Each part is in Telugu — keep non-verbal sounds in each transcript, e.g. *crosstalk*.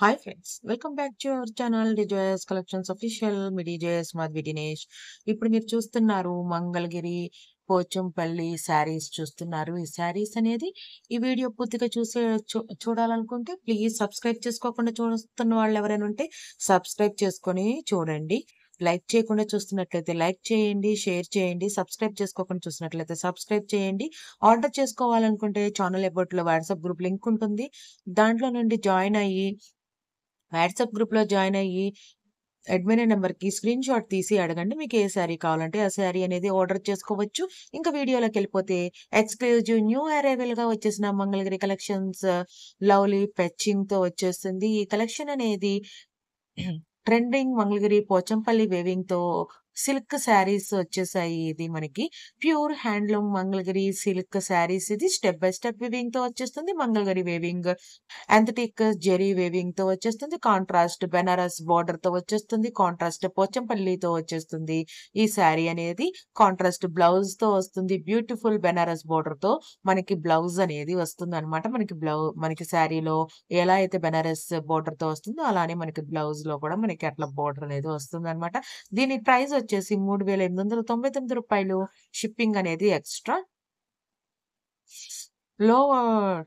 hi friends welcome back to our channel డిజోయస్ కలెక్షన్స్ అఫీషియల్ మీ డిజోయస్ మాధవి దినేష్ ఇప్పుడు మీరు చూస్తున్నారు మంగళగిరి పోచంపల్లి శారీస్ చూస్తున్నారు ఈ శారీస్ అనేది ఈ వీడియో పూర్తిగా చూసే చూడాలనుకుంటే ప్లీజ్ సబ్స్క్రైబ్ చేసుకోకుండా చూస్తున్న వాళ్ళు ఎవరైనా ఉంటే సబ్స్క్రైబ్ చేసుకొని చూడండి లైక్ చేయకుండా చూస్తున్నట్లయితే లైక్ చేయండి షేర్ చేయండి సబ్స్క్రైబ్ చేసుకోకుండా చూసినట్లయితే సబ్స్క్రైబ్ చేయండి ఆర్డర్ చేసుకోవాలనుకుంటే ఛానల్ ఎబోట్లో వాట్సాప్ గ్రూప్ లింక్ ఉంటుంది దాంట్లో నుండి జాయిన్ అయ్యి వాట్సాప్ గ్రూప్లో జాయిన్ అయ్యి అడ్మిన్ నెంబర్కి స్క్రీన్ షాట్ తీసి అడగండి మీకు ఏ శారీ కావాలంటే ఆ శారీ అనేది ఆర్డర్ చేసుకోవచ్చు ఇంకా వీడియోలోకి వెళ్ళిపోతే ఎక్స్క్లూజివ్ న్యూ అరైవల్గా వచ్చేసిన మంగళగిరి కలెక్షన్స్ లవ్లీ తో వచ్చేస్తుంది ఈ కలెక్షన్ అనేది *clears throat* ట్రెండింగ్ మంగళగిరి పోచంపల్లి వేవింగ్తో సిల్క్ శారీస్ వచ్చేసాయి ఇది మనకి pure handloom Mangalagiri silk saris ఇది స్టెప్ బై స్టెప్ వేవింగ్ తో వచ్చేస్తుంది Mangalagiri weaving authentic zari weaving తో వచ్చేస్తుంది కాంట్రాస్ట్ బెనారస్ బార్డర్ తో వచ్చేస్తుంది కాంట్రాస్ట్ పోచంపల్లితో వచ్చేస్తుంది ఈ శారీ అనేది కాంట్రాస్ట్ బ్లౌజ్ తో వస్తుంది బ్యూటిఫుల్ బెనారస్ బార్డర్ తో మనకి బ్లౌజ్ అనేది వస్తుంది అనమాట మనకి బ్లౌ మనకి శారీలో ఎలా అయితే బెనారస్ బార్డర్ తో వస్తుందో అలానే మనకి బ్లౌజ్ లో కూడా మనకి అట్లా బార్డర్ అనేది వస్తుంది అనమాట దీని ప్రైస్ వచ్చేసి మూడు వేల ఎనిమిది వందల తొంభై తొమ్మిది రూపాయలు షిప్పింగ్ అనేది ఎక్స్ట్రా లో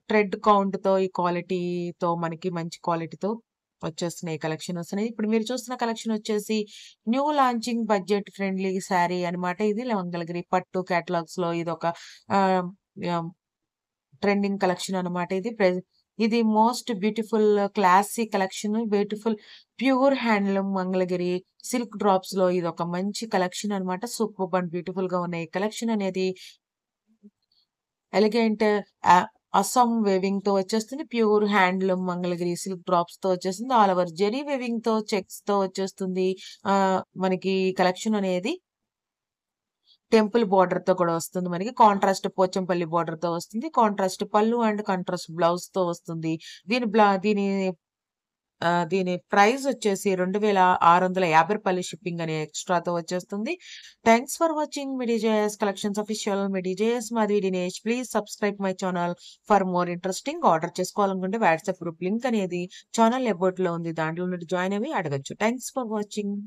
ట్రెడ్ కౌంట్తో ఈ క్వాలిటీతో మనకి మంచి క్వాలిటీతో వచ్చేస్తున్నాయి కలెక్షన్ వస్తున్నాయి ఇప్పుడు మీరు చూస్తున్న కలెక్షన్ వచ్చేసి new launching budget friendly sari అనమాట ఇది లవంగలగిరి పట్టు కేటలాగ్స్ లో ఇది ఒక ట్రెండింగ్ కలెక్షన్ అనమాట ఇది ఇది most beautiful classy collection beautiful pure handloom Mangalagiri silk drops లో ఇది ఒక మంచి కలెక్షన్ అనమాట సూపర్ బండ్ బ్యూటిఫుల్ గా ఉన్నాయి కలెక్షన్ అనేది ఎలిగెంట్ అస్సాం వేవింగ్ తో వచ్చేస్తుంది pure handloom Mangalagiri silk drops తో వచ్చేస్తుంది ఆల్ ఓవర్ జెరీ వేవింగ్ తో చెక్స్ తో వచ్చేస్తుంది మనకి కలెక్షన్ అనేది టెంపుల్ బార్డర్ తో కూడా వస్తుంది మనకి కాంట్రాస్ట్ పోచంపల్లి బార్డర్ తో వస్తుంది కాంట్రాస్ట్ పళ్ళు అండ్ కాంట్రాస్ట్ బ్లౌజ్ తో వస్తుంది దీని బ్లా దీని దీని ప్రైస్ వచ్చేసి రెండు వేల ఆరు వందల యాభై రూపాయలు షిప్పింగ్ అనే ఎక్స్ట్రాతో వచ్చేస్తుంది థ్యాంక్స్ ఫర్ వాచింగ్ మిడిజేఎస్ కలెక్షన్స్ అఫీషియల్ మిడిజేఎస్ మాది Dinesh please subscribe my channel for more interesting order చేసుకోవాలనుకుంటే వాట్సాప్ గ్రూప్ లింక్ అనేది ఛానల్ ఎబోట్లో ఉంది దాంట్లో నుండి జాయిన్ అవి అడగచ్చు థ్యాంక్స్ ఫర్ వాచింగ్